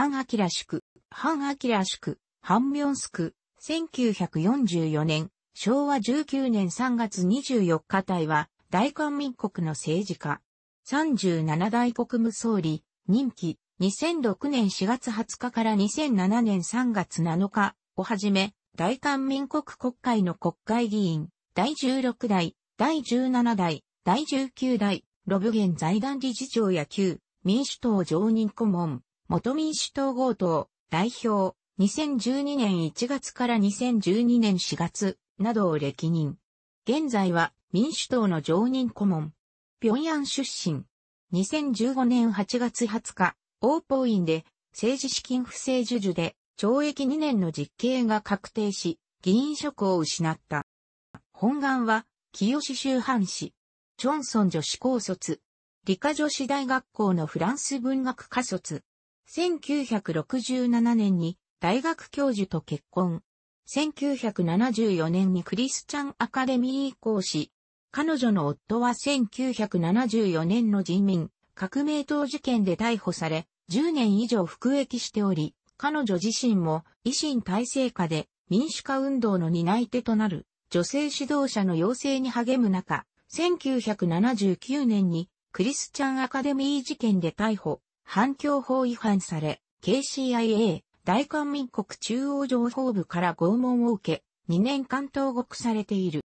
ハン・アキラ宿、ハン・アキラ宿、ハンミョンスク、1944年、昭和19年3月24日隊は、大韓民国の政治家、37大国務総理、任期、2006年4月20日から2007年3月7日をはじめ、大韓民国国会の国会議員、第16代、第17代、第19代、ロブゲン財団理事長や旧民主党常任顧問、元民主党強盗、代表、2012年1月から2012年4月などを歴任。現在は民主党の常任顧問。平壌出身。2015年8月20日、王法院で政治資金不正受受で懲役2年の実刑が確定し、議員職を失った。本願は、清志州藩士、チョンソン女子高卒、理科女子大学校のフランス文学科卒、1967年に大学教授と結婚。1974年にクリスチャンアカデミー講師。彼女の夫は1974年の人民革命党事件で逮捕され、10年以上服役しており、彼女自身も維新体制下で民主化運動の担い手となる女性指導者の養成に励む中、1979年にクリスチャンアカデミー事件で逮捕、反共法違反され、KCIA、大韓民国中央情報部から拷問を受け、2年間投獄されている。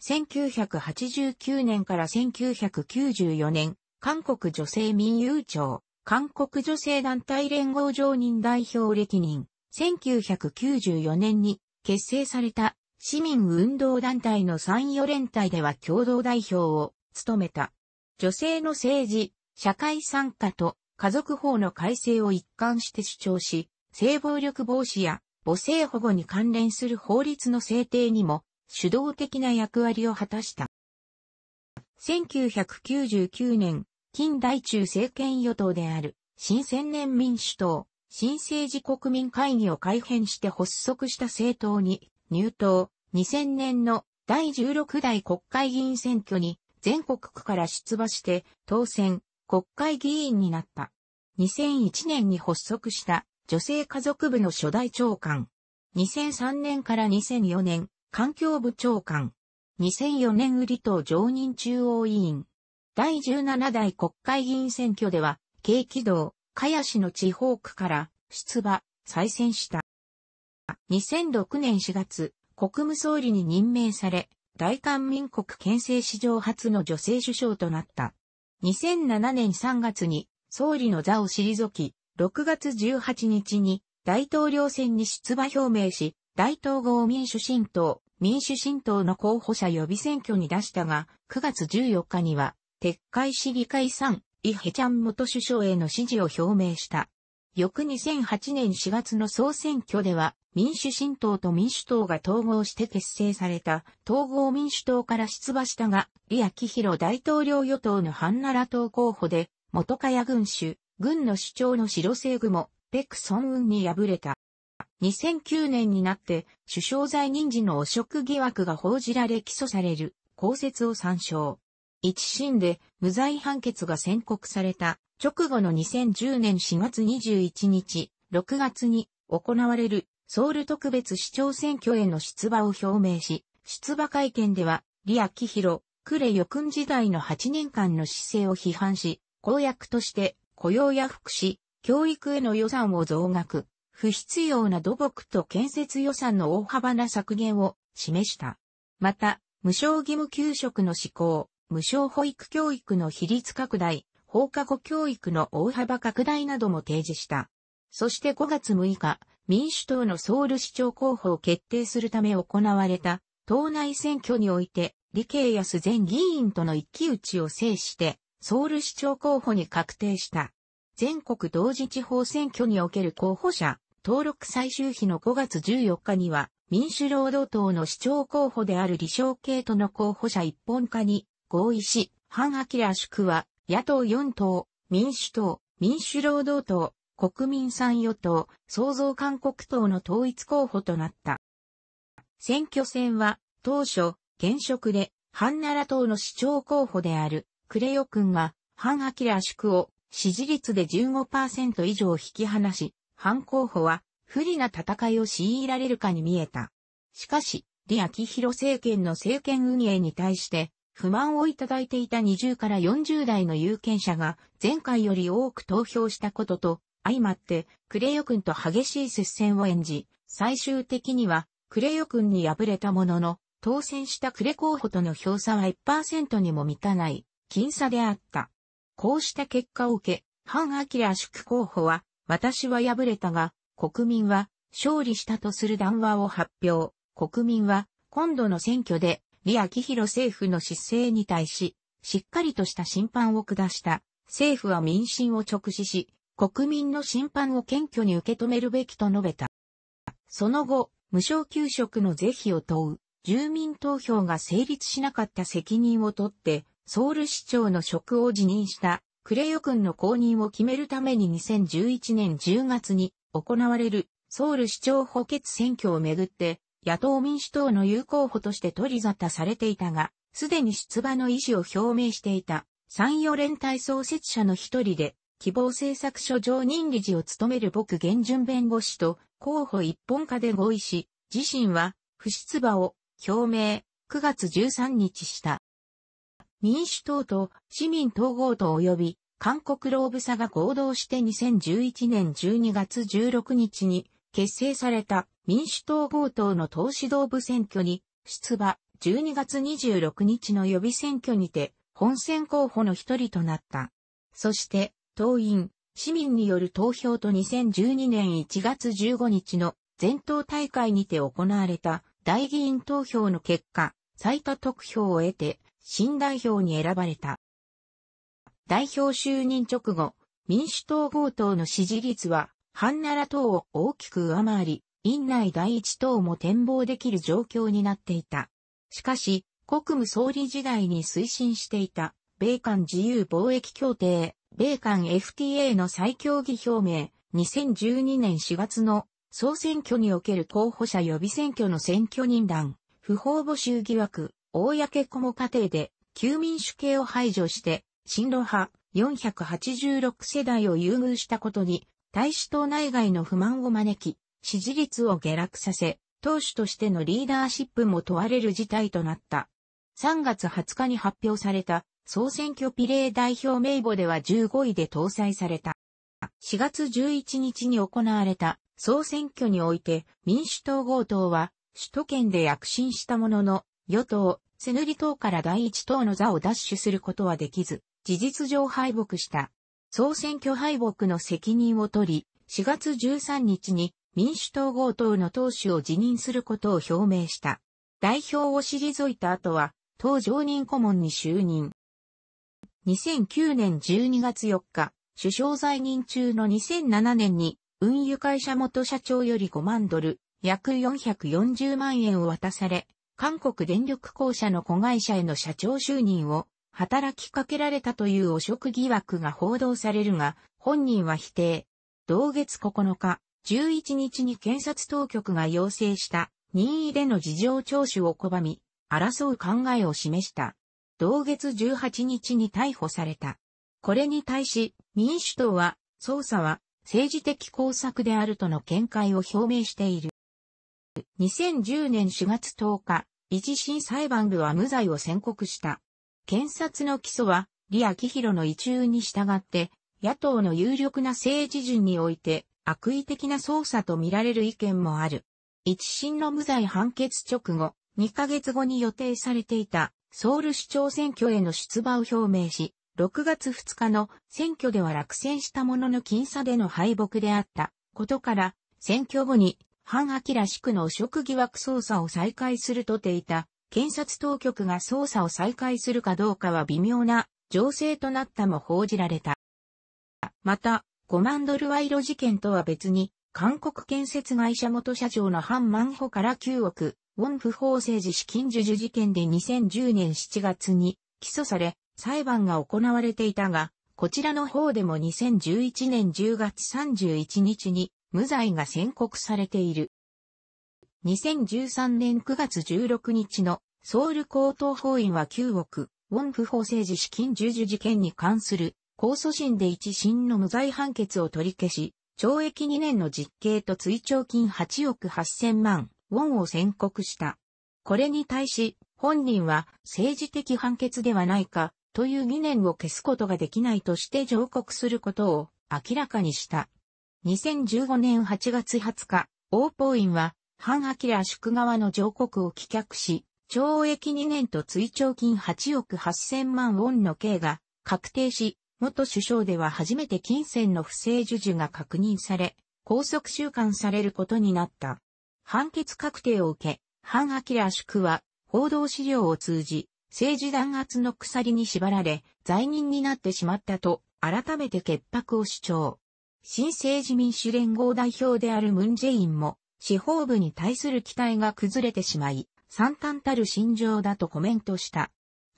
1989年から1994年、韓国女性民友庁、韓国女性団体連合常任代表歴任、1994年に結成された市民運動団体の参与連帯では共同代表を務めた。女性の政治、社会参加と家族法の改正を一貫して主張し、性暴力防止や母性保護に関連する法律の制定にも主導的な役割を果たした。1999年、近代中政権与党である新千年民主党、新政治国民会議を改編して発足した政党に入党、2000年の第16代国会議員選挙に全国区から出馬して当選、国会議員になった。2001年に発足した女性家族部の初代長官。2003年から2004年、環境部長官。2004年売り党常任中央委員。第17代国会議員選挙では、京気道、茅市の地方区から出馬、再選した。2006年4月、国務総理に任命され、大韓民国憲政史上初の女性首相となった。2007年3月に総理の座を退き、6月18日に大統領選に出馬表明し、大統合民主新党、民主新党の候補者予備選挙に出したが、9月14日には、撤回市議会3、イ・ヘチャン元首相への支持を表明した。翌2008年4月の総選挙では、民主新党と民主党が統合して結成された統合民主党から出馬したが、李明弘大統領与党のハンナラ党候補で、元カヤ軍主、軍の主張の白政具も、ペク・ソンウンに敗れた。2009年になって、首相在任時の汚職疑惑が報じられ起訴される、公設を参照。一審で無罪判決が宣告された直後の2010年4月21日、6月に行われるソウル特別市長選挙への出馬を表明し、出馬会見では、リア・キヒロ、クレ・ヨクン時代の8年間の姿勢を批判し、公約として雇用や福祉、教育への予算を増額、不必要な土木と建設予算の大幅な削減を示した。また、無償義務給食の施行、無償保育教育の比率拡大、放課後教育の大幅拡大なども提示した。そして5月6日、民主党のソウル市長候補を決定するため行われた党内選挙において、李慶康前議員との一騎打ちを制して、ソウル市長候補に確定した。全国同時地方選挙における候補者、登録最終日の5月14日には、民主労働党の市長候補である李承慶との候補者一本化に合意し、ハン・アキラは野党4党、民主党、民主労働党、国民参与党、創造韓国党の統一候補となった。選挙戦は、当初、現職で、ハンナラ党の市長候補である、クレヨ君が、ハン・アキラ宿を、支持率で15%以上引き離し、ハン候補は、不利な戦いを強いられるかに見えた。しかし、キヒロ政権の政権運営に対して、不満をいただいていた20から40代の有権者が前回より多く投票したことと相まってクレヨ君と激しい接戦を演じ、最終的にはクレヨ君に敗れたものの当選したクレ候補との票差は1%にも満たない僅差であった。こうした結果を受け、ハン・アキラ祝候補は私は敗れたが国民は勝利したとする談話を発表。国民は今度の選挙で李明弘政府の失政に対し、しっかりとした審判を下した。政府は民心を直視し、国民の審判を謙虚に受け止めるべきと述べた。その後、無償給食の是非を問う、住民投票が成立しなかった責任を取って、ソウル市長の職を辞任した、クレヨ君の公認を決めるために2011年10月に行われるソウル市長補欠選挙をめぐって野党民主党の有候補として取り沙汰されていたが、すでに出馬の意思を表明していた、参与連帯創設者の一人で、希望政策書上任理事を務める僕現順弁護士と候補一本化で合意し、自身は不出馬を表明、9月13日した。民主党と市民統合と及び韓国労部差が合同して2011年12月16日に結成された民主党強党の党指導部選挙に出馬12月26日の予備選挙にて本選候補の一人となった。そして党員、市民による投票と2012年1月15日の全党大会にて行われた大議員投票の結果、最多得票を得て新代表に選ばれた。代表就任直後、民主党強党の支持率は、半なら党を大きく上回り、院内第一党も展望できる状況になっていた。しかし、国務総理時代に推進していた、米韓自由貿易協定、米韓 FTA の再協議表明、2012年4月の総選挙における候補者予備選挙の選挙人団、不法募集疑惑、公子も過程で、旧民主系を排除して、新路派486世代を優遇したことに、大使党内外の不満を招き、支持率を下落させ、党首としてのリーダーシップも問われる事態となった。3月20日に発表された総選挙比例代表名簿では15位で搭載された。4月11日に行われた総選挙において民主党合党は首都圏で躍進したものの与党、セヌリ党から第一党の座を奪取することはできず、事実上敗北した。総選挙敗北の責任を取り、4月13日に民主党合党の党首を辞任することを表明した。代表を退いた後は、党常任顧問に就任。2009年12月4日、首相在任中の2007年に、運輸会社元社長より5万ドル、約440万円を渡され、韓国電力公社の子会社への社長就任を働きかけられたという汚職疑惑が報道されるが、本人は否定。同月9日、11日に検察当局が要請した任意での事情聴取を拒み、争う考えを示した。同月18日に逮捕された。これに対し、民主党は、捜査は政治的工作であるとの見解を表明している。2010年4月10日、一審裁判部は無罪を宣告した。検察の起訴は、李明弘の意中に従って、野党の有力な政治順において、悪意的な捜査とみられる意見もある。一審の無罪判決直後、2ヶ月後に予定されていたソウル市長選挙への出馬を表明し、6月2日の選挙では落選したものの僅差での敗北であったことから、選挙後に、反明しくの汚職疑惑捜査を再開するとていた、検察当局が捜査を再開するかどうかは微妙な情勢となったも報じられた。また、5万ドル賄賂事件とは別に、韓国建設会社元社長のハン・マンホから9億、ウォン不法政治資金授受事件で2010年7月に起訴され、裁判が行われていたが、こちらの方でも2011年10月31日に無罪が宣告されている。2013年9月16日のソウル高等法院は9億、ウォン不法政治資金授受事件に関する控訴審で一審の無罪判決を取り消し、懲役2年の実刑と追徴金8億8000万ウォンを宣告した。これに対し、本人は政治的判決ではないかという疑念を消すことができないとして上告することを明らかにした。2015年8月20日、王法院は、反明宿側の上告を棄却し、懲役2年と追徴金8億8000万ウォンの刑が確定し、元首相では初めて金銭の不正授受が確認され、拘束収監されることになった。判決確定を受け、ハン・アキラ宿は、報道資料を通じ、政治弾圧の鎖に縛られ、罪人になってしまったと、改めて潔白を主張。新政治民主連合代表であるムンジェインも、司法部に対する期待が崩れてしまい、惨憺たる心情だとコメントした。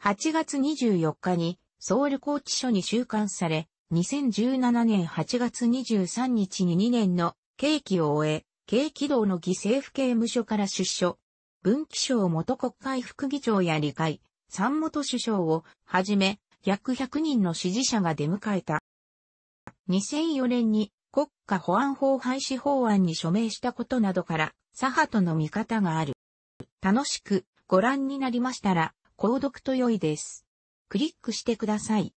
8月24日にソウル拘置所に収監され、2017年8月23日に2年の刑期を終え、刑期道の犠牲府刑務所から出所。文記省元国会副議長や理会、三元首相をはじめ、約100人の支持者が出迎えた。2004年に国家保安法廃止法案に署名したことなどから、左派との見方がある。楽しくご覧になりましたら、購読と良いです。クリックしてください。